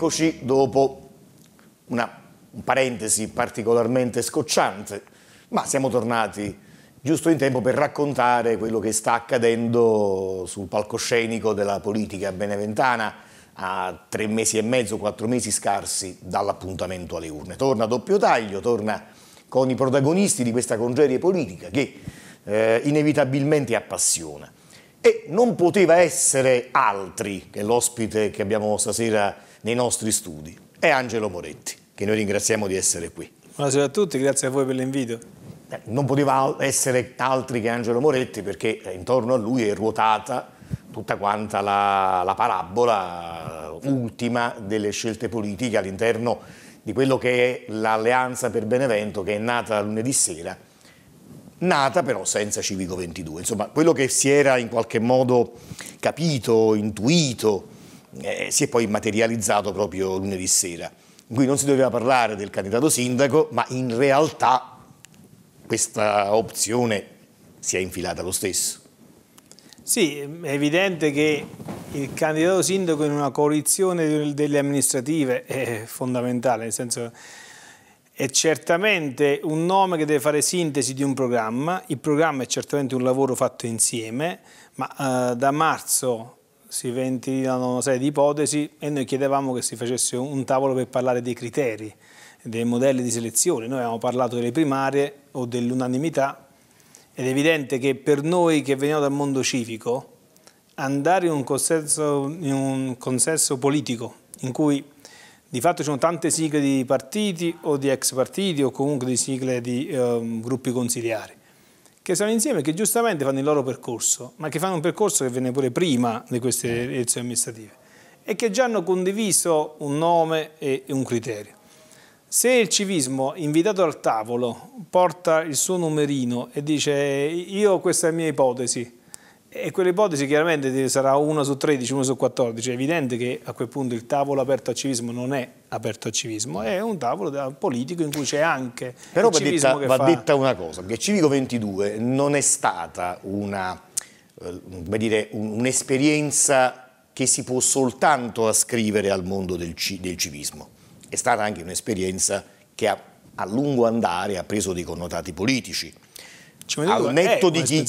Eccoci dopo una un parentesi particolarmente scocciante, ma siamo tornati giusto in tempo per raccontare quello che sta accadendo sul palcoscenico della politica beneventana a tre mesi e mezzo, quattro mesi scarsi dall'appuntamento alle urne. Torna a doppio taglio, torna con i protagonisti di questa congerie politica che eh, inevitabilmente appassiona. E non poteva essere altri che l'ospite che abbiamo stasera nei nostri studi, è Angelo Moretti, che noi ringraziamo di essere qui. Buonasera a tutti, grazie a voi per l'invito. Eh, non poteva essere altri che Angelo Moretti perché eh, intorno a lui è ruotata tutta quanta la, la parabola eh, ultima delle scelte politiche all'interno di quello che è l'alleanza per Benevento che è nata lunedì sera, nata però senza Civico 22. Insomma, quello che si era in qualche modo capito, intuito, eh, si è poi materializzato proprio lunedì sera, Qui non si doveva parlare del candidato sindaco, ma in realtà questa opzione si è infilata lo stesso. Sì, è evidente che il candidato sindaco in una coalizione delle amministrative è fondamentale, nel senso è certamente un nome che deve fare sintesi di un programma, il programma è certamente un lavoro fatto insieme, ma eh, da marzo si ventilano una serie di ipotesi e noi chiedevamo che si facesse un tavolo per parlare dei criteri, dei modelli di selezione. Noi abbiamo parlato delle primarie o dell'unanimità ed è evidente che per noi che veniamo dal mondo civico andare in un consenso, in un consenso politico in cui di fatto ci sono tante sigle di partiti o di ex partiti o comunque di sigle di eh, gruppi consigliari che sono insieme, che giustamente fanno il loro percorso, ma che fanno un percorso che venne pure prima di queste eh. elezioni amministrative e che già hanno condiviso un nome e un criterio. Se il civismo, invitato al tavolo, porta il suo numerino e dice io questa è la mia ipotesi, e quell'ipotesi chiaramente sarà 1 su 13, 1 su 14. È evidente che a quel punto il tavolo aperto al civismo non è aperto al civismo, è un tavolo politico in cui c'è anche Però il civismo Però va fa... detta una cosa, che Civico 22 non è stata eh, un'esperienza che si può soltanto ascrivere al mondo del, del civismo. È stata anche un'esperienza che a, a lungo andare ha preso dei connotati politici al netto di chi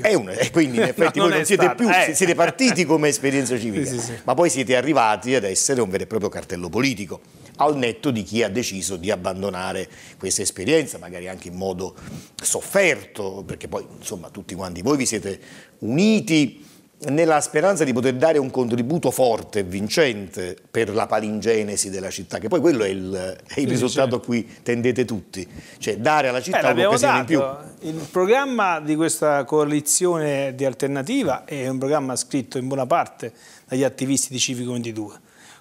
È una, e quindi in effetti no, voi non, non siete stata, più, eh. siete partiti come esperienza civile, sì, sì, sì. ma poi siete arrivati ad essere un vero e proprio cartello politico, al netto di chi ha deciso di abbandonare questa esperienza, magari anche in modo sofferto, perché poi insomma tutti quanti voi vi siete uniti nella speranza di poter dare un contributo forte e vincente per la palingenesi della città, che poi quello è il, è il risultato a cui tendete tutti, cioè dare alla città Beh, un'occasione in più. Il programma di questa coalizione di alternativa è un programma scritto in buona parte dagli attivisti di Civico 22,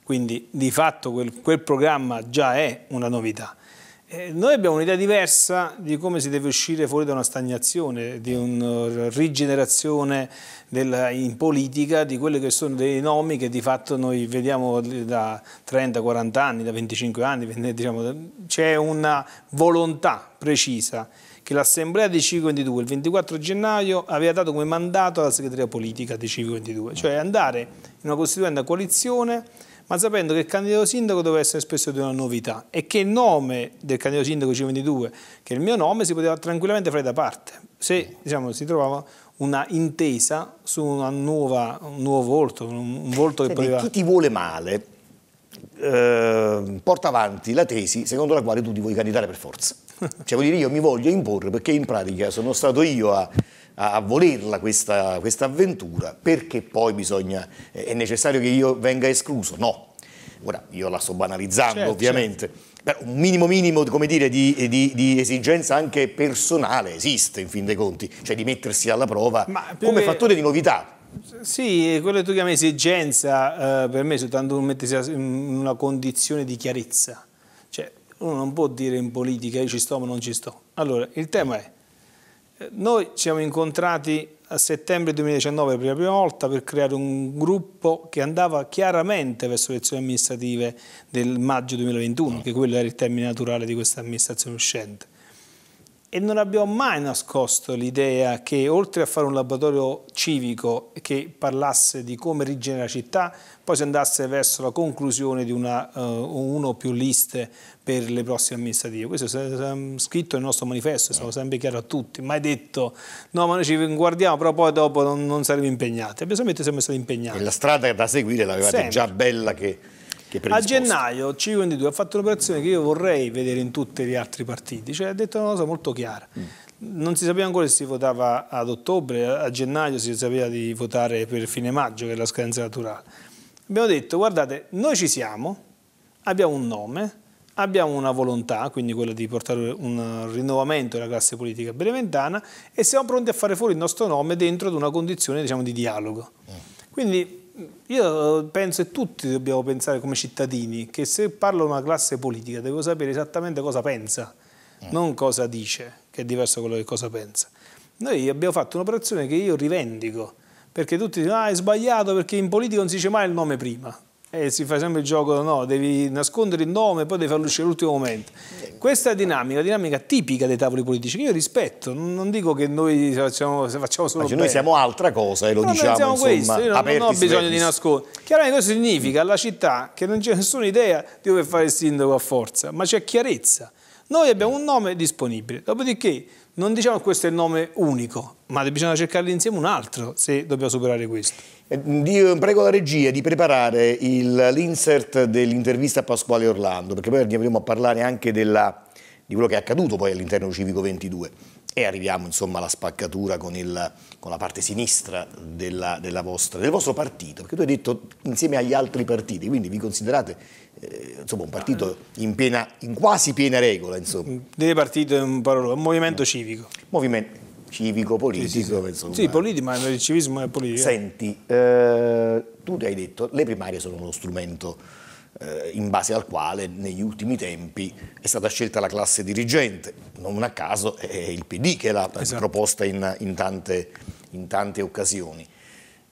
quindi di fatto quel, quel programma già è una novità. Eh, noi abbiamo un'idea diversa di come si deve uscire fuori da una stagnazione, di una eh, rigenerazione della, in politica di quelli che sono dei nomi che di fatto noi vediamo da 30, 40 anni, da 25 anni, diciamo, c'è una volontà precisa che l'assemblea di Civico 22 il 24 gennaio aveva dato come mandato alla segreteria politica di Civico 22, cioè andare in una costituente coalizione ma sapendo che il candidato sindaco doveva essere spesso di una novità e che il nome del candidato sindaco C22, che è il mio nome, si poteva tranquillamente fare da parte. Se diciamo, si trovava una intesa su nuova, un nuovo volto, un volto che Senti, poteva... Chi ti vuole male eh, porta avanti la tesi secondo la quale tu ti vuoi candidare per forza. Cioè vuol dire, io mi voglio imporre perché in pratica sono stato io a, a volerla questa, questa, avventura, perché poi bisogna, è necessario che io venga escluso? No, ora io la sto banalizzando certo, ovviamente, certo. un minimo minimo dire, di, di, di, esigenza anche personale esiste in fin dei conti, cioè di mettersi alla prova Ma come fattore di novità. Sì, quello che tu chiami esigenza, eh, per me è soltanto mettersi in una condizione di chiarezza. Cioè, uno non può dire in politica io ci sto ma non ci sto. Allora, il tema è, noi ci siamo incontrati a settembre 2019 per la prima volta per creare un gruppo che andava chiaramente verso le elezioni amministrative del maggio 2021, che quello era il termine naturale di questa amministrazione uscente e non abbiamo mai nascosto l'idea che oltre a fare un laboratorio civico che parlasse di come rigenera la città, poi si andasse verso la conclusione di una, uh, uno o più liste per le prossime amministrative. Questo è scritto nel nostro manifesto, è stato eh. sempre chiaro a tutti, mai detto no ma noi ci guardiamo però poi dopo non, non saremo impegnati, abbiamo sempre siamo stati impegnati. E la strada da seguire l'avevate già bella che a gennaio C22 ha fatto un'operazione che io vorrei vedere in tutti gli altri partiti, cioè ha detto una cosa molto chiara. Mm. Non si sapeva ancora se si votava ad ottobre, a gennaio si sapeva di votare per fine maggio, che è la scadenza naturale. Abbiamo detto, guardate, noi ci siamo, abbiamo un nome, abbiamo una volontà, quindi quella di portare un rinnovamento della classe politica beneventana e siamo pronti a fare fuori il nostro nome dentro ad una condizione diciamo, di dialogo. Mm. Quindi io penso e tutti dobbiamo pensare come cittadini che se parlo a una classe politica devo sapere esattamente cosa pensa, mm. non cosa dice, che è diverso da quello che cosa pensa. Noi abbiamo fatto un'operazione che io rivendico, perché tutti dicono ah, è sbagliato perché in politica non si dice mai il nome prima. Eh, si fa sempre il gioco, no, devi nascondere il nome e poi devi farlo uscire all'ultimo momento. Questa dinamica, dinamica tipica dei tavoli politici, che io rispetto, non dico che noi facciamo, facciamo solo Noi siamo altra cosa e lo no, diciamo, diciamo insomma, questo, io non, non ho bisogno di nascondere. Chiaramente questo significa alla città che non c'è nessuna idea di dove fare il sindaco a forza, ma c'è chiarezza. Noi abbiamo un nome disponibile, dopodiché non diciamo che questo è il nome unico, ma bisogna cercarli insieme un altro se dobbiamo superare questo. Eh, eh, prego la regia di preparare l'insert dell'intervista a Pasquale Orlando, perché poi andremo a parlare anche della, di quello che è accaduto poi all'interno del Civico 22 e arriviamo insomma alla spaccatura con, il, con la parte sinistra della, della vostra, del vostro partito, perché tu hai detto insieme agli altri partiti, quindi vi considerate eh, insomma, un partito ah, eh. in, piena, in, quasi piena regola. Insomma. Deve partito è un parolo, un movimento civico. Movimento civico-politico. Sì, sì. sì politico, ma il civismo è politico. Senti, eh, tu ti hai detto, le primarie sono uno strumento eh, in base al quale negli ultimi tempi è stata scelta la classe dirigente. Non a caso è il PD che l'ha esatto. proposta in, in, tante, in, tante, occasioni.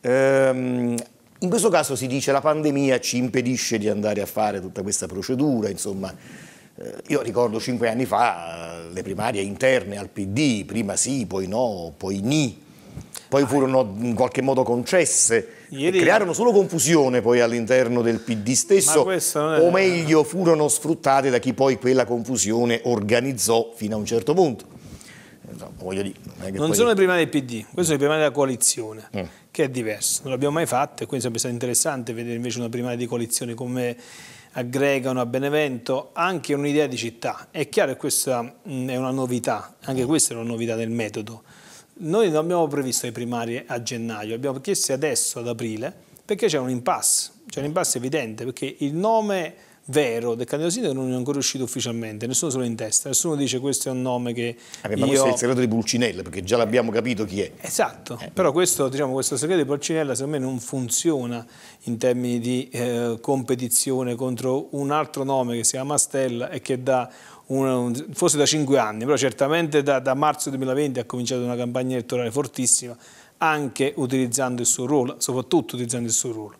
Ehm, in questo caso si dice che la pandemia ci impedisce di andare a fare tutta questa procedura, insomma, eh, io ricordo cinque anni fa eh, le primarie interne al PD, prima sì, poi no, poi ni, poi furono in qualche modo concesse, Ieri... crearono solo confusione poi all'interno del PD stesso, è... o meglio furono sfruttate da chi poi quella confusione organizzò fino a un certo punto. No, dire, non, non sono le primarie del PD, queste sono le primarie della coalizione, mm. che è diverso, non l'abbiamo mai fatto e quindi sarebbe stato interessante vedere invece una primaria di coalizione come aggregano a Benevento anche un'idea di città. È chiaro che questa mm, è una novità, anche questa è una novità del metodo. Noi non abbiamo previsto le primarie a gennaio, abbiamo chiesto adesso ad aprile perché c'è un impasse, c'è un impasse evidente perché il nome vero del candidato sindaco non è ancora uscito ufficialmente, nessuno se lo in testa, nessuno dice questo è un nome che Abbiamo ah, io... questo è il segreto di Pulcinella, perché già l'abbiamo capito chi è. Esatto, eh. però questo, diciamo, questo, segreto di Pulcinella secondo me non funziona in termini di eh, competizione contro un altro nome che si chiama Mastella e che dà un, forse da cinque anni, però certamente da, da marzo 2020 ha cominciato una campagna elettorale fortissima, anche utilizzando il suo ruolo, soprattutto utilizzando il suo ruolo.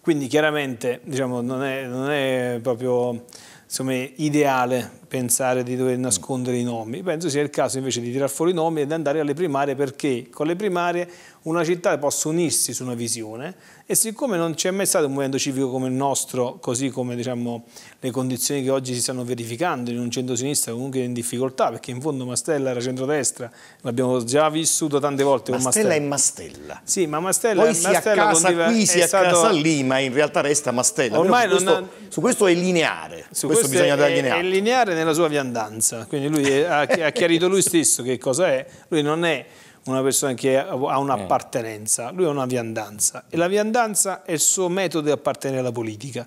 Quindi chiaramente diciamo, non, è, non, è, proprio insomma, ideale pensare di dover nascondere i nomi, penso sia il caso invece di tirar fuori i nomi e di andare alle primarie perché con le primarie una città possa unirsi su una visione e siccome non c'è mai stato un movimento civico come il nostro, così come diciamo, le condizioni che oggi si stanno verificando in un centro-sinistra comunque in difficoltà, perché in fondo Mastella era centrodestra, l'abbiamo già vissuto tante volte Mastella con Mastella. Mastella è Mastella. Sì, ma Mastella, Poi si Mastella accasa condiva... qui, si stato... accasa lì, ma in realtà resta Mastella. Ormai su questo, ha... su, questo, è lineare, su questo, questo bisogna dare lineare. È lineare nella sua viandanza, quindi lui ha, ha chiarito lui stesso che cosa è, lui non è una persona che ha un'appartenenza, lui ha una viandanza e la viandanza è il suo metodo di appartenere alla politica.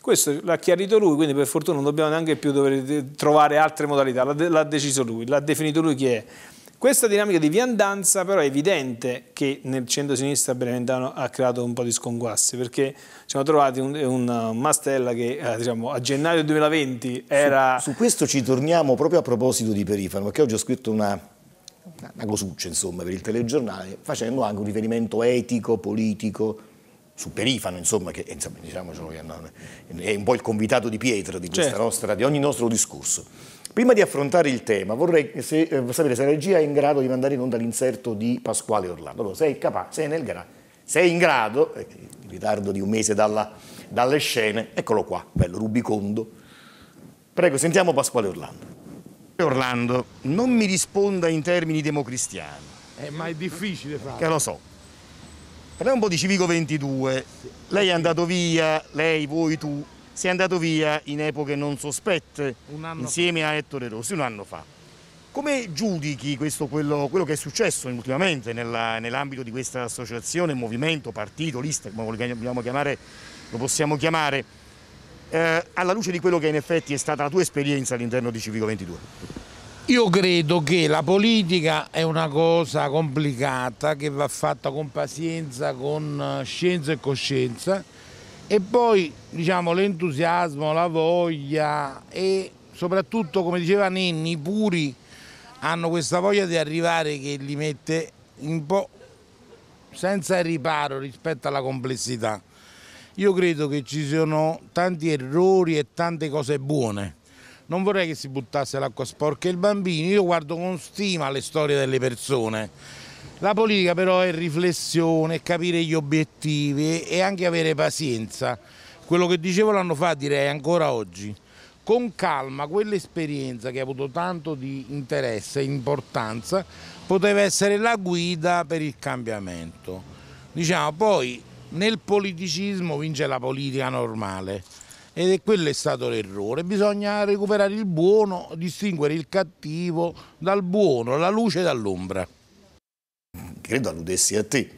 Questo l'ha chiarito lui, quindi per fortuna non dobbiamo neanche più eh, trovare altre modalità, l'ha deciso lui, l'ha definito lui chi è. Questa dinamica di viandanza però è evidente che nel centro-sinistra Beneventano ha creato un po' di sconguassi perché ci siamo trovati un, un Mastella che eh, diciamo, a gennaio 2020 era... Su, su questo ci torniamo proprio a proposito di Perifano perché oggi ho scritto una una cosuccia insomma per il telegiornale, facendo anche un riferimento etico, politico, su Perifano, insomma, che insomma, diciamocelo, è un po' il convitato di pietra di, certo. nostra, di, ogni nostro discorso. Prima di affrontare il tema, vorrei se, eh, sapere se la regia è in grado di mandare in onda l'inserto di Pasquale Orlando. Allora, sei capace, sei, nel gra- sei in grado, eh, in ritardo di un mese dalla, dalle scene, eccolo qua, bello, rubicondo. Prego, sentiamo Pasquale Orlando. Orlando, non mi risponda in termini democristiani. Eh, ma è difficile farlo. Che lo so. Parliamo un po' di Civico 22. Sì. Lei è andato via, lei, voi, tu, si è andato via in epoche non sospette, insieme fa. a Ettore Rossi, un anno fa. Come giudichi questo, quello, quello, che è successo ultimamente nell'ambito nell di questa associazione, movimento, partito, lista, come vogliamo chiamare, lo possiamo chiamare, eh, alla luce di quello che in effetti è stata la tua esperienza all'interno di Civico 22? Io credo che la politica è una cosa complicata che va fatta con pazienza, con eh, scienza e coscienza e poi diciamo, l'entusiasmo, la voglia e soprattutto come diceva Nenni, i puri hanno questa voglia di arrivare che li mette un po' senza riparo rispetto alla complessità. Io credo che ci siano tanti errori e tante cose buone. Non vorrei che si buttasse l'acqua sporca il bambino, io guardo con stima le storie delle persone. La politica però è riflessione, capire gli obiettivi e anche avere pazienza. Quello che dicevo l'anno fa direi ancora oggi con calma quell'esperienza che ha avuto tanto di interesse e importanza poteva essere la guida per il cambiamento. Diciamo poi nel politicismo vince la politica normale ed è quello è stato l'errore, bisogna recuperare il buono, distinguere il cattivo dal buono, la luce dall'ombra. Credo alludessi a te,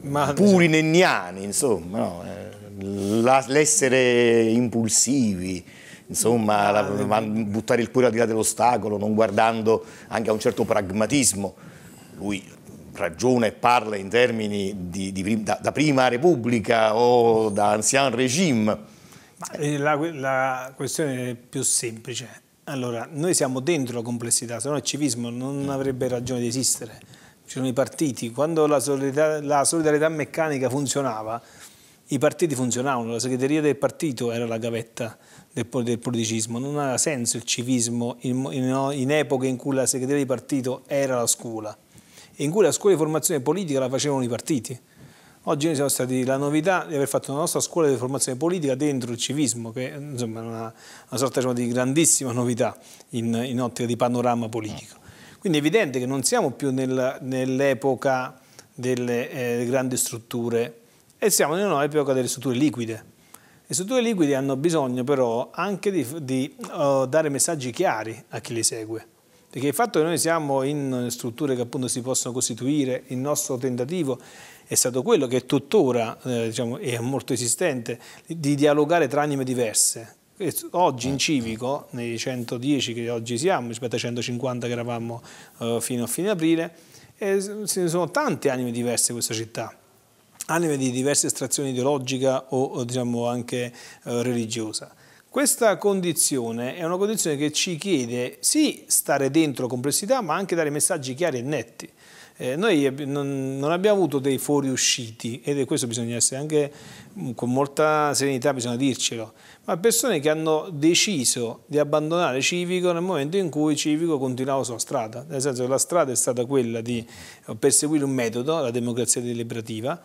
Ma... puri nenniani insomma, no? Eh, l'essere impulsivi, insomma, ah, la, la, buttare il cuore al di là dell'ostacolo, non guardando anche a un certo pragmatismo. Lui ragione parla in termini di, di, da, da, prima repubblica o da ancien regime. Eh, la, la questione è più semplice. Allora, noi siamo dentro la complessità, se no il civismo non mm. avrebbe ragione di esistere. Ci sono i partiti, quando la solidarietà, la solidarietà meccanica funzionava, i partiti funzionavano, la segreteria del partito era la gavetta del, del politicismo, non aveva senso il civismo in, in, in epoche in cui la segreteria di partito era la scuola in cui la scuola di formazione politica la facevano i partiti. Oggi noi siamo stati la novità di aver fatto la nostra scuola di formazione politica dentro il civismo, che insomma, è una, una sorta diciamo, di grandissima novità in, in, ottica di panorama politico. Quindi è evidente che non siamo più nel, nell'epoca delle eh, grandi strutture e siamo nell'epoca delle strutture liquide. Le strutture liquide hanno bisogno però anche di, di uh, dare messaggi chiari a chi le segue. Perché il fatto che noi siamo in strutture che appunto si possono costituire, il nostro tentativo è stato quello che è tuttora eh, diciamo, è molto esistente, di dialogare tra anime diverse. Oggi in eh. civico, nei 110 che oggi siamo, rispetto ai 150 che eravamo eh, fino a fine aprile, eh, ci sono tante anime diverse in questa città anime di diverse estrazioni ideologica o, o diciamo anche eh, religiosa. Questa condizione è una condizione che ci chiede sì stare dentro complessità ma anche dare messaggi chiari e netti. Eh, noi non, non, abbiamo avuto dei fuoriusciti ed è questo bisogna essere anche mm, con molta serenità, bisogna dircelo, ma persone che hanno deciso di abbandonare Civico nel momento in cui Civico continuava la sua strada, nel senso che la strada è stata quella di eh, perseguire un metodo, la democrazia deliberativa,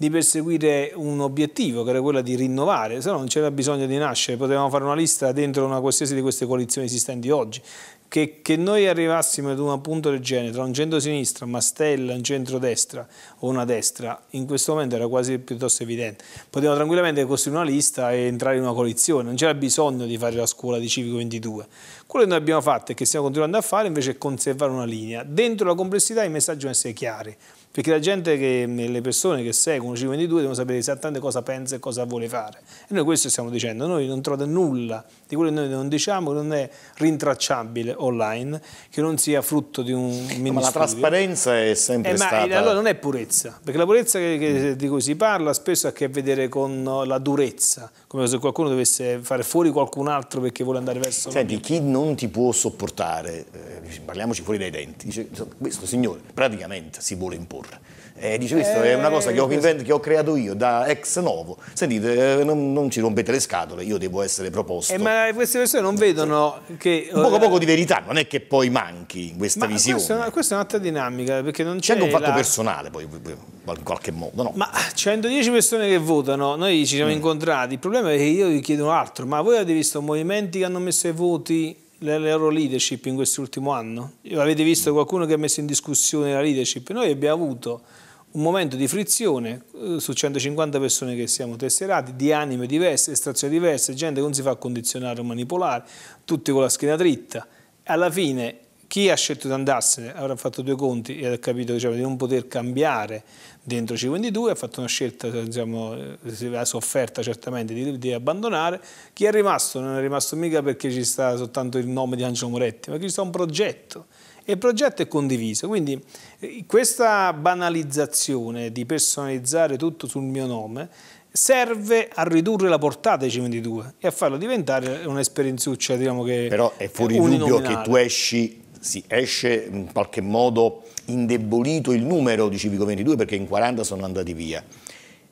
di perseguire un obiettivo che era quello di rinnovare, se no non c'era bisogno di nascere, potevamo fare una lista dentro una qualsiasi di queste coalizioni esistenti oggi. Che, che noi arrivassimo ad un punto del genere, tra un centro-sinistra, una stella, un centro-destra o una destra, in questo momento era quasi piuttosto evidente. Potevamo tranquillamente costruire una lista e entrare in una coalizione, non c'era bisogno di fare la scuola di Civico 22. Quello che noi abbiamo fatto e che stiamo continuando a fare invece è conservare una linea. Dentro la complessità i messaggi devono essere chiari perché la gente, che, eh, le persone che seguono C22 devono sapere esattamente cosa pensa e cosa vuole fare. E noi questo stiamo dicendo, noi non trovate nulla di quello che noi non diciamo, che non è rintracciabile online, che non sia frutto di un ministero. Ma la trasparenza è sempre eh, stata... Ma allora non è purezza, perché la purezza che, che, di cui si parla spesso ha a che vedere con la durezza, come se qualcuno dovesse fare fuori qualcun altro perché vuole andare verso... Senti, chi non ti può sopportare, eh, parliamoci fuori dai denti, dice questo signore praticamente si vuole imporre e eh, dice questo è una cosa che ho, eh, invent- che ho creato io da ex novo. Sentite, eh, non, non, ci rompete le scatole, io devo essere proposto. Eh, ma queste persone non vedono che... Poco poco di verità, non è che poi manchi in questa ma visione. Questa, questa è un'altra dinamica, perché non c'è... C'è anche un fatto la... personale poi, in qualche modo, no? Ma 110 persone che votano, noi ci siamo mm. incontrati, il problema è che io vi chiedo altro, ma voi avete visto movimenti che hanno messo i voti la loro leadership in quest'ultimo anno? Avete visto qualcuno che ha messo in discussione la leadership? Noi abbiamo avuto un momento di frizione eh, su 150 persone che siamo tesserati, di anime diverse, estrazioni diverse, gente che non si fa condizionare o manipolare, tutti con la schiena dritta. Alla fine chi ha scelto di andarsene avrà fatto due conti e ha capito diciamo, di non poter cambiare dentro C22, ha fatto una scelta, diciamo, eh, si è sofferta certamente di, di, abbandonare. Chi è rimasto non è rimasto mica perché ci sta soltanto il nome di Angelo Moretti, ma perché ci sta un progetto e il progetto è condiviso. Quindi eh, questa banalizzazione di personalizzare tutto sul mio nome serve a ridurre la portata dei C22 e a farlo diventare un'esperienziuccia diciamo che Però è fuori è dubbio che tu esci, si esce in qualche modo indebolito il numero di Civico 22 perché in 40 sono andati via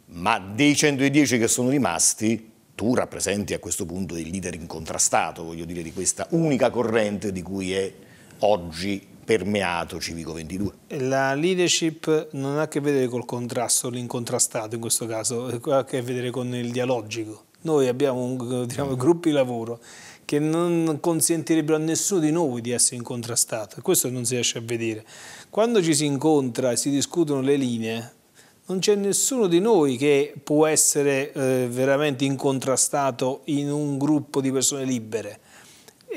ma dei 110 che sono rimasti tu rappresenti a questo punto il leader incontrastato, voglio dire, di questa unica corrente di cui è oggi permeato Civico 22. La leadership non ha a che vedere col contrasto, l'incontrastato in questo caso, ha a che vedere con il dialogico. Noi abbiamo un, diciamo, mm. gruppi di lavoro che non consentirebbero a nessuno di noi di essere incontrastato, questo non si riesce a vedere. Quando ci si incontra e si discutono le linee, non c'è nessuno di noi che può essere eh, veramente incontrastato in un gruppo di persone libere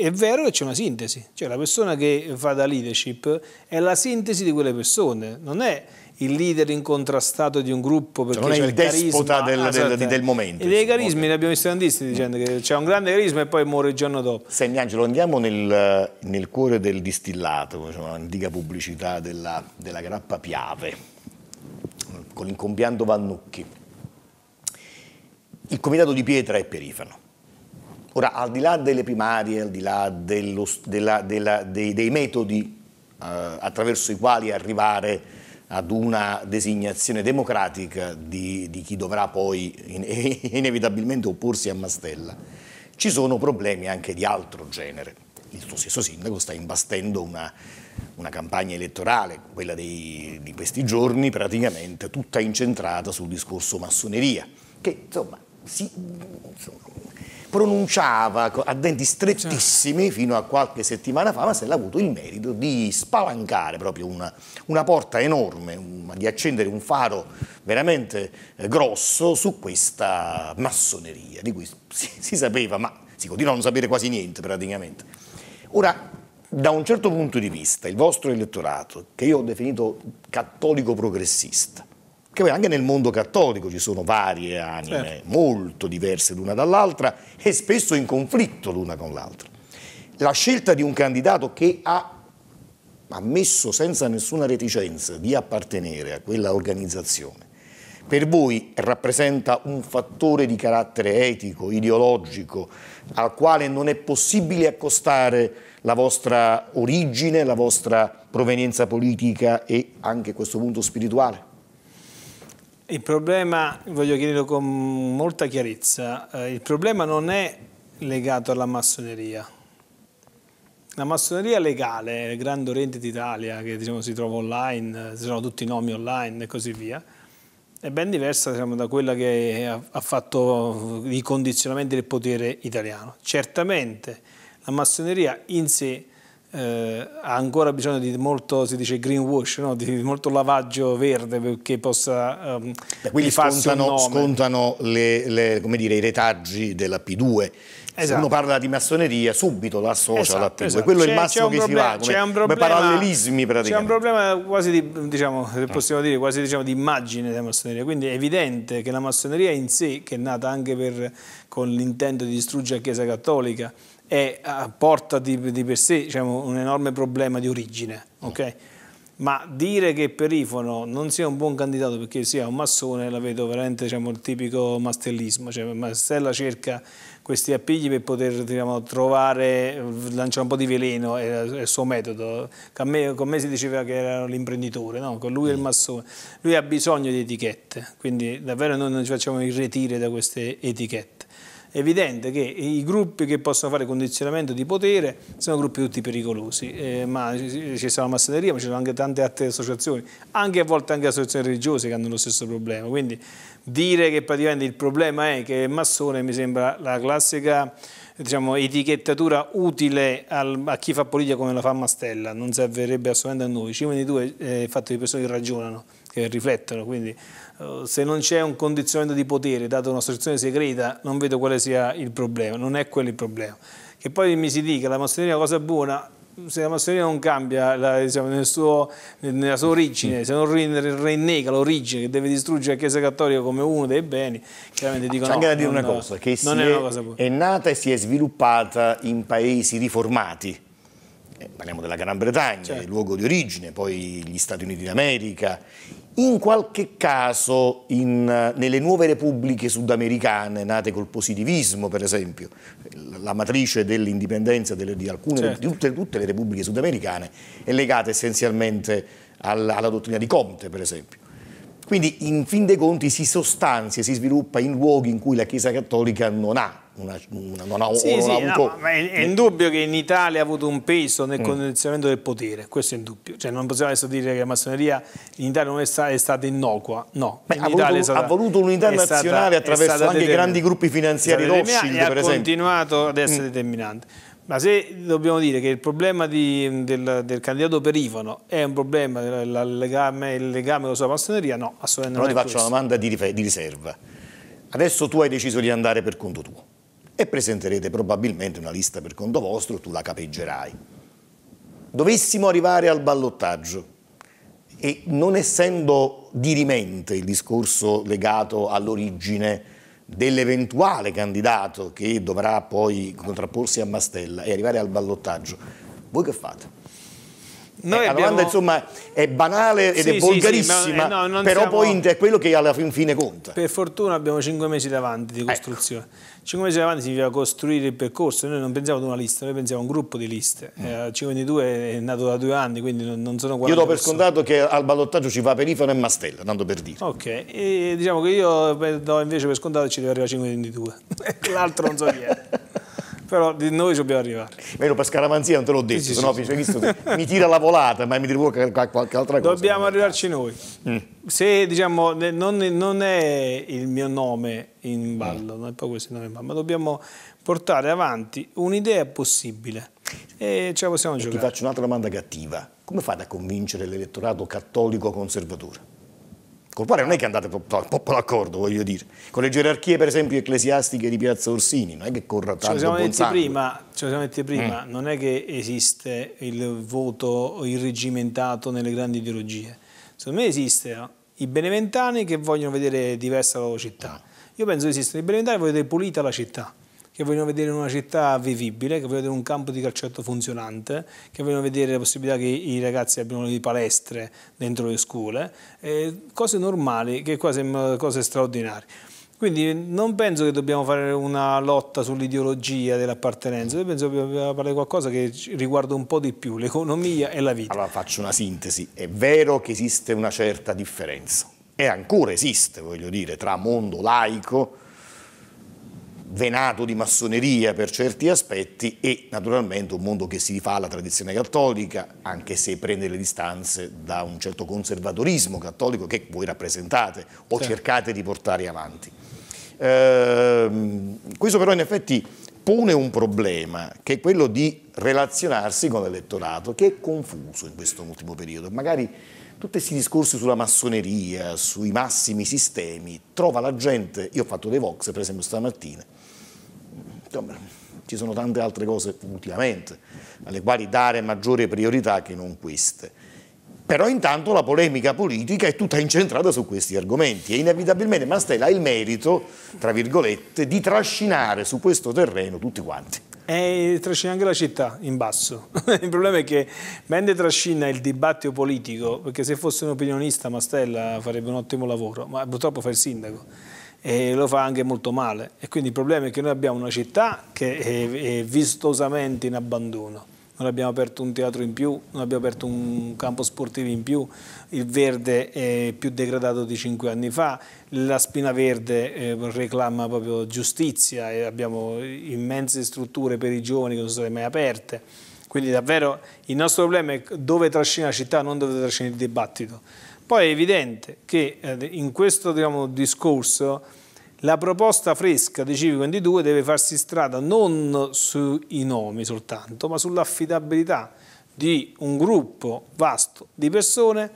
è vero che c'è una sintesi, cioè la persona che fa da leadership è la sintesi di quelle persone, non è il leader incontrastato di un gruppo cioè, perché cioè non è il, il despota del, ah, del, esatto. del, momento. E dei carismi ne abbiamo visto tantissimi mm. dicendo mm. che c'è un grande carisma e poi muore il giorno dopo. Semiangelo, andiamo nel, nel, cuore del distillato, cioè l'antica pubblicità della, della grappa Piave, con l'incompianto Vannucchi. Il comitato di pietra è perifano Ora, al di là delle primarie, al di là dello, della, della, dei, dei, metodi eh, attraverso i quali arrivare ad una designazione democratica di, di chi dovrà poi in, inevitabilmente opporsi a Mastella, ci sono problemi anche di altro genere. Il suo stesso sindaco sta imbastendo una, una campagna elettorale, quella dei, di questi giorni, praticamente tutta incentrata sul discorso massoneria, che insomma, si, insomma pronunciava a denti strettissimi certo. fino a qualche settimana fa, ma se l'ha avuto il merito di spalancare proprio una, una porta enorme, un, di accendere un faro veramente eh, grosso su questa massoneria, di cui si, si sapeva, ma si continua a non sapere quasi niente praticamente. Ora, da un certo punto di vista, il vostro elettorato, che io ho definito cattolico progressista, che poi anche nel mondo cattolico ci sono varie anime, eh. molto diverse l'una dall'altra e spesso in conflitto l'una con l'altra. La scelta di un candidato che ha ammesso senza nessuna reticenza di appartenere a quella organizzazione, per voi rappresenta un fattore di carattere etico, ideologico, al quale non è possibile accostare la vostra origine, la vostra provenienza politica e anche a questo punto spirituale? Il problema, voglio chiarirlo con molta chiarezza, eh, il problema non è legato alla massoneria. La massoneria legale, il Grande Oriente d'Italia, che diciamo, si trova online, eh, si trovano tutti i nomi online e così via, è ben diversa diciamo, da quella che ha fatto i condizionamenti del potere italiano. Certamente la massoneria in sé eh, ha ancora bisogno di molto, si dice greenwash, no? di molto lavaggio verde perché possa um, ehm, Quindi scontano, scontano le, le, dire, i retaggi della P2 esatto. se uno parla di massoneria subito la associa alla esatto, P2 esatto. quello è il massimo che problema, si va come, problema, come parallelismi c'è un problema quasi di, diciamo, mm. possiamo dire, quasi, diciamo, di immagine della massoneria quindi è evidente che la massoneria in sé che è nata anche per, con l'intento di distruggere la Chiesa Cattolica è, porta di, di, per sé diciamo, un enorme problema di origine. Mm. Okay? Ma dire che Perifono non sia un buon candidato perché sia un massone la vedo veramente diciamo, il tipico mastellismo. Cioè, Mastella cerca questi appigli per poter diciamo, trovare, lanciare un po' di veleno, è il suo metodo. Con me, con me si diceva che era l'imprenditore, no? con lui è il mm. massone. Lui ha bisogno di etichette, quindi davvero noi non ci facciamo irretire da queste etichette è evidente che i gruppi che possono fare condizionamento di potere sono gruppi tutti pericolosi, eh, ma c'è la massoneria, ma ci sono anche tante altre associazioni, anche a volte anche associazioni religiose che hanno lo stesso problema, quindi dire che praticamente il problema è che è massone mi sembra la classica diciamo, etichettatura utile al, a chi fa politica come la fa Mastella, non servirebbe assolutamente a noi, 52 è eh, fatto che le persone che ragionano, che riflettono, quindi eh, se non c'è un condizionamento di potere dato una situazione segreta non vedo quale sia il problema, non è quello il problema. Che poi mi si dica la massoneria è una cosa buona, se la massoneria non cambia la, diciamo, nel suo, nella sua origine, se non rinnega l'origine che deve distruggere la Chiesa Cattolica come uno dei beni, chiaramente dicono no. C'è anche da dire una cosa, che è, è, nata e si è sviluppata in paesi riformati. Eh, parliamo della Gran Bretagna, certo. il luogo di origine, poi gli Stati Uniti d'America, in qualche caso in, nelle nuove repubbliche sudamericane nate col positivismo, per esempio, la matrice dell'indipendenza di, certo. di tutte, tutte, le repubbliche sudamericane è legata essenzialmente alla, alla dottrina di Comte, per esempio. Quindi in fin dei conti si sostanzia, si sviluppa in luoghi in cui la Chiesa Cattolica non ha una, una, non ha, sì, non sì, ha avuto... No, è, è indubbio che in Italia ha avuto un peso nel mm. condizionamento del potere, questo è indubbio. Cioè, non possiamo adesso dire che la massoneria in Italia non è stata, è stata innocua, no. Beh, in ha, voluto, stata, ha, voluto, un'unità nazionale attraverso anche grandi gruppi finanziari Rothschild, per esempio. ha continuato ad mm. essere mm. determinante. Ma se dobbiamo dire che il problema di, del, del, candidato Perifono è un problema del legame, legame con la sua massoneria, no, assolutamente Però non ti faccio questo. una domanda di, di riserva. Adesso tu hai deciso di andare per conto tuo e presenterete probabilmente una lista per conto vostro, tu la capeggerai. Dovessimo arrivare al ballottaggio e non essendo dirimente il discorso legato all'origine dell'eventuale candidato che dovrà poi contrapporsi a Mastella e arrivare al ballottaggio, voi che fate? Eh, noi eh, la domanda insomma è banale ed sì, è volgarissima, sì, ma, eh, no, però siamo... poi è quello che alla fin fine conta. Per fortuna abbiamo 5 mesi davanti di ecco. costruzione. Ecco. 5 mesi davanti significa costruire il percorso, noi non pensiamo ad una lista, noi pensiamo a un gruppo di liste. Mm. Eh, 52 è nato da due anni, quindi non, sono 40 Io do per scontato che al ballottaggio ci va Perifano e Mastella, tanto per dire. Ok, e diciamo che io do invece per scontato che ci deve arrivare 522, l'altro non so chi è però di noi dobbiamo arrivare. Meno per scaramanzia non te l'ho detto, sì, sì, no, sì, visto, mi tira la volata, ma mi devo qualche altra cosa. Dobbiamo arrivarci noi. Mm. Se diciamo non, non, è il mio nome in ballo, mm. non è proprio questo il nome in ballo, ma dobbiamo portare avanti un'idea possibile e ce la possiamo e giocare. Ti faccio un'altra domanda cattiva. Come fate a convincere l'elettorato cattolico conservatore? Col quale non è che andate un d'accordo, voglio dire. Con le gerarchie, per esempio, ecclesiastiche di Piazza Orsini, non è che corra tanto ce siamo detti prima, Ce lo siamo detti prima, mm. non è che esiste il voto irregimentato nelle grandi ideologie. Secondo me esistono i beneventani che vogliono vedere diversa la loro città. Ah. Io penso che esistano i beneventani che vogliono vedere pulita la città che vogliono vedere una città vivibile, che vogliono vedere un campo di calcetto funzionante, che vogliono vedere la possibilità che i ragazzi abbiano le palestre dentro le scuole, eh, cose normali che qua sembrano mm, cose straordinarie. Quindi non penso che dobbiamo fare una lotta sull'ideologia dell'appartenenza, io penso che dobbiamo parlare di qualcosa che riguarda un po' di più l'economia e la vita. Allora faccio una sintesi, è vero che esiste una certa differenza e ancora esiste, voglio dire, tra mondo laico venato di massoneria per certi aspetti e naturalmente un mondo che si rifà alla tradizione cattolica, anche se prende le distanze da un certo conservatorismo cattolico che voi rappresentate o sì. Certo. cercate di portare avanti. Eh, questo però in effetti pone un problema che è quello di relazionarsi con l'elettorato che è confuso in questo ultimo periodo. Magari tutti questi discorsi sulla massoneria, sui massimi sistemi, trova la gente, io ho fatto dei vox per esempio stamattina, Insomma, ci sono tante altre cose ultimamente alle quali dare maggiore priorità che non queste. Però intanto la polemica politica è tutta incentrata su questi argomenti e inevitabilmente Mastella ha il merito, tra virgolette, di trascinare su questo terreno tutti quanti. E trascina anche la città in basso. il problema è che Mende trascina il dibattito politico, perché se fosse un opinionista Mastella farebbe un ottimo lavoro, ma purtroppo fa il sindaco e lo fa anche molto male. E quindi il problema è che noi abbiamo una città che è, è vistosamente in abbandono. Non abbiamo aperto un teatro in più, non abbiamo aperto un campo sportivo in più, il verde è più degradato di cinque anni fa, la spina verde eh, reclama proprio giustizia e abbiamo immense strutture per i giovani che non sono state mai aperte. Quindi davvero il nostro problema è dove trascina la città, non dove trascina il dibattito. Poi è evidente che eh, in questo diciamo, discorso la proposta fresca di Civico 22 deve farsi strada non sui nomi soltanto, ma sull'affidabilità di un gruppo vasto di persone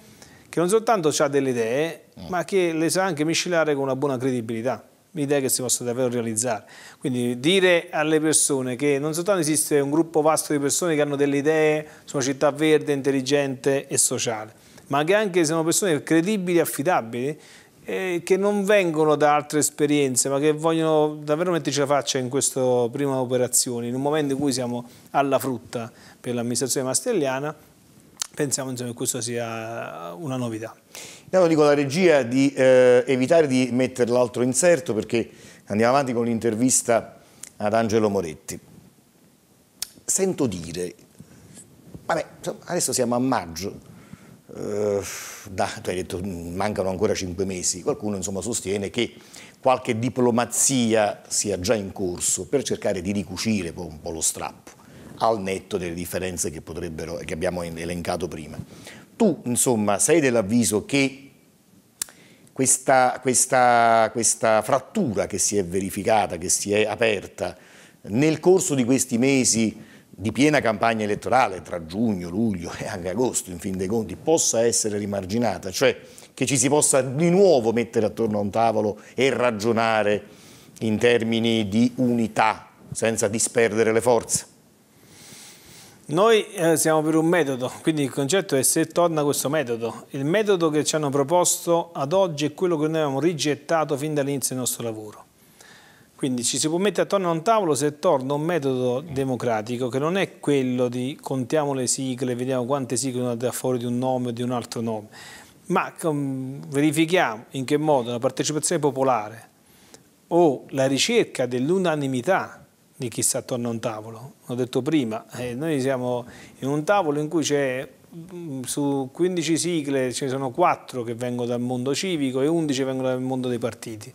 che non soltanto ha delle idee, mm. ma che le sa anche miscelare con una buona credibilità idee che si possono davvero realizzare. Quindi dire alle persone che non soltanto esiste un gruppo vasto di persone che hanno delle idee su una città verde, intelligente e sociale, ma che anche sono persone credibili e affidabili, eh, che non vengono da altre esperienze, ma che vogliono davvero metterci la faccia in questa prima operazione, in un momento in cui siamo alla frutta per l'amministrazione mastelliana, pensiamo insomma, che questa sia una novità. Intanto dico alla regia di eh, evitare di mettere l'altro inserto perché andiamo avanti con l'intervista ad Angelo Moretti. Sento dire, vabbè, adesso siamo a maggio, eh, da, tu hai detto mancano ancora cinque mesi, qualcuno insomma sostiene che qualche diplomazia sia già in corso per cercare di ricucire un po' lo strappo al netto delle differenze che, che abbiamo elencato prima. Tu insomma sei dell'avviso che questa, questa, questa frattura che si è verificata, che si è aperta nel corso di questi mesi di piena campagna elettorale tra giugno, luglio e anche agosto, in fin dei conti, possa essere rimarginata, cioè che ci si possa di nuovo mettere attorno a un tavolo e ragionare in termini di unità, senza disperdere le forze. Noi eh, siamo per un metodo, quindi il concetto è se torna questo metodo. Il metodo che ci hanno proposto ad oggi è quello che noi abbiamo rigettato fin dall'inizio del nostro lavoro. Quindi ci si può mettere attorno a un tavolo se torna un metodo democratico che non è quello di contiamo le sigle, vediamo quante sigle sono da fuori di un nome o di un altro nome, ma verifichiamo in che modo la partecipazione popolare o la ricerca dell'unanimità di chi sta attorno a un tavolo. L'ho detto prima, eh, noi siamo in un tavolo in cui c'è mm, su 15 sigle ce ne sono 4 che vengono dal mondo civico e 11 vengono dal mondo dei partiti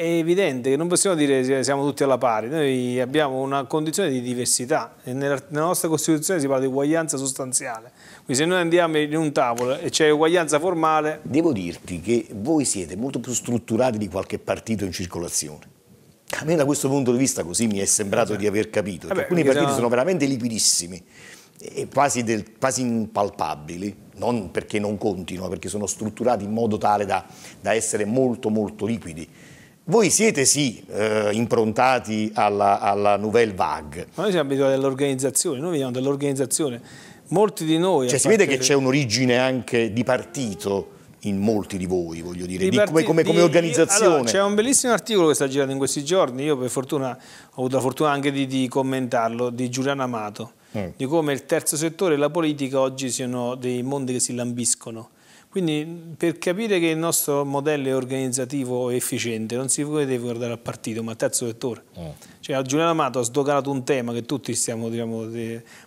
è evidente che non possiamo dire che siamo tutti alla pari, noi abbiamo una condizione di diversità e nella, nostra Costituzione si parla di uguaglianza sostanziale, quindi se noi andiamo in un tavolo e c'è uguaglianza formale... Devo dirti che voi siete molto più strutturati di qualche partito in circolazione. A me da questo punto di vista così mi è sembrato di aver capito, Vabbè, eh alcuni partiti sono... sono veramente liquidissimi e quasi, del, quasi impalpabili non perché non contino, ma perché sono strutturati in modo tale da, da essere molto molto liquidi voi siete sì eh, improntati alla, alla, Nouvelle Vague. Ma noi siamo abituati all'organizzazione, noi veniamo dall'organizzazione. Molti di noi... Cioè si vede che c'è un'origine anche di partito in molti di voi, voglio dire, di di, come, come, come, organizzazione. Allora, c'è un bellissimo articolo che sta girando in questi giorni, io per fortuna ho avuto la fortuna anche di, di commentarlo, di Giuliano Amato, mm. di come il terzo settore e la politica oggi siano dei mondi che si lambiscono quindi per capire che il nostro modello è organizzativo e efficiente non si deve guardare al partito ma al terzo settore. Mm. Cioè Giuliano Amato ha sdoganato un tema che tutti stiamo diciamo,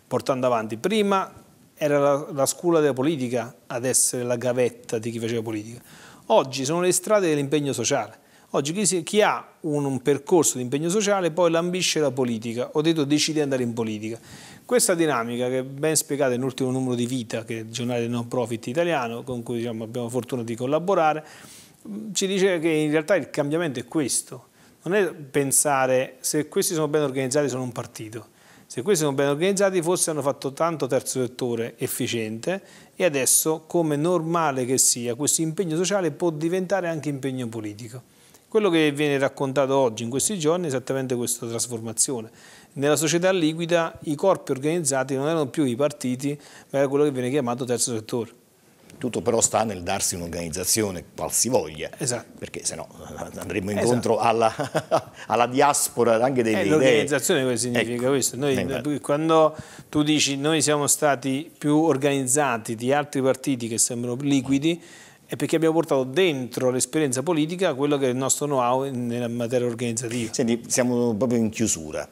portando avanti. Prima era la, la scuola della politica ad essere la gavetta di chi faceva politica. Oggi sono le strade dell'impegno sociale. Oggi chi, si, chi ha un, un, percorso di impegno sociale poi l'ambisce la politica, ho detto decide di andare in politica. Questa dinamica che è ben spiegata nell'ultimo numero di Vita, che è il giornale non profit italiano, con cui diciamo, abbiamo fortuna di collaborare, ci dice che in realtà il cambiamento è questo. Non è pensare se questi sono ben organizzati sono un partito. Se questi sono ben organizzati forse hanno fatto tanto terzo settore efficiente e adesso, come normale che sia, questo impegno sociale può diventare anche impegno politico. Quello che viene raccontato oggi, in questi giorni, è esattamente questa trasformazione nella società liquida i corpi organizzati non erano più i partiti, ma era quello che viene chiamato terzo settore. Tutto però sta nel darsi un'organizzazione qualsivoglia, esatto. perché sennò eh, andremo esatto. incontro esatto. alla, alla, diaspora anche delle eh, idee. L'organizzazione significa ecco. questo. Noi, eh, quando tu dici noi siamo stati più organizzati di altri partiti che sembrano liquidi, è perché abbiamo portato dentro l'esperienza politica quello che è il nostro know-how in materia organizzativa. Senti, siamo proprio in chiusura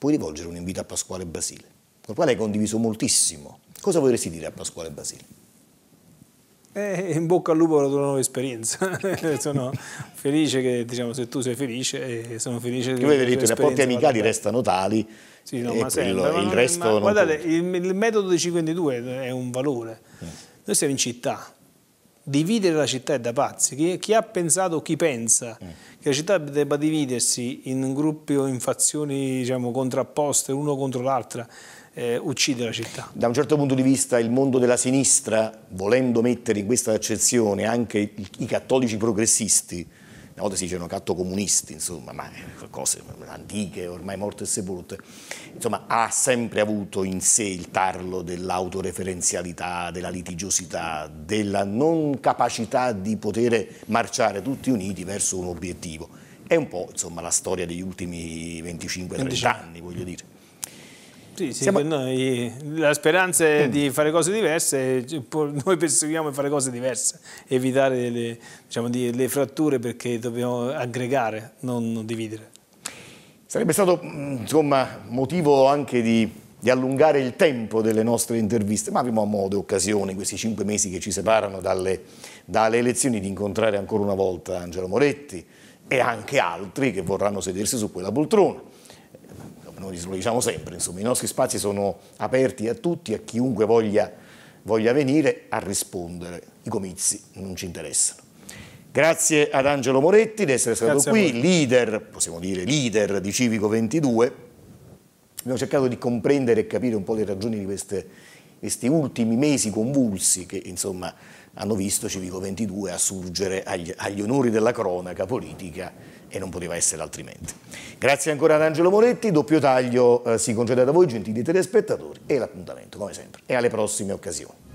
puoi rivolgere un invito a Pasquale Basile, col quale hai condiviso moltissimo. Cosa vorresti dire a Pasquale Basile? Eh, in bocca al lupo per la tua nuova esperienza. sono felice che, diciamo, se tu sei felice, eh, sono felice che... Voi avete i rapporti amicali restano tali sì, no, ma quello, sempre, il ma, resto... Ma, guardate, il, il, metodo dei 52 è un valore. Eh. Noi siamo in città, dividere la città è da pazzi. Chi, chi ha pensato o chi pensa mm. che la città debba dividersi in gruppi o in fazioni diciamo, contrapposte, uno contro l'altra, eh, uccide la città. Da un certo punto di vista il mondo della sinistra, volendo mettere in questa accezione anche i cattolici progressisti, una volta si dicevano catto comunisti, insomma, ma eh, cose antiche, ormai morte e sepolte, insomma, ha sempre avuto in sé il tarlo dell'autoreferenzialità, della litigiosità, della non capacità di poter marciare tutti uniti verso un obiettivo. È un po' insomma, la storia degli ultimi 25-30 anni, voglio dire. Sì, sì, Siamo... noi la speranza è mm. di fare cose diverse, noi perseguiamo di fare cose diverse, evitare le, diciamo, le fratture perché dobbiamo aggregare, non dividere. Sarebbe stato mm, insomma, motivo anche di, di, allungare il tempo delle nostre interviste, ma avremo modo occasione questi cinque mesi che ci separano dalle, dalle elezioni di incontrare ancora una volta Angelo Moretti e anche altri che vorranno sedersi su quella poltrona noi lo diciamo sempre, insomma, i nostri spazi sono aperti a tutti, a chiunque voglia, voglia venire a rispondere. I comizi non ci interessano. Grazie ad Angelo Moretti di essere stato Grazie qui, leader, possiamo dire leader di Civico 22. Abbiamo cercato di comprendere e capire un po' le ragioni di queste, questi ultimi mesi convulsi che insomma hanno visto Civico 22 assurgere agli, agli onori della cronaca politica e non poteva essere altrimenti. Grazie ancora ad Angelo Moretti, doppio taglio eh, si concede da voi, gentili telespettatori, e l'appuntamento, come sempre, e alle prossime occasioni.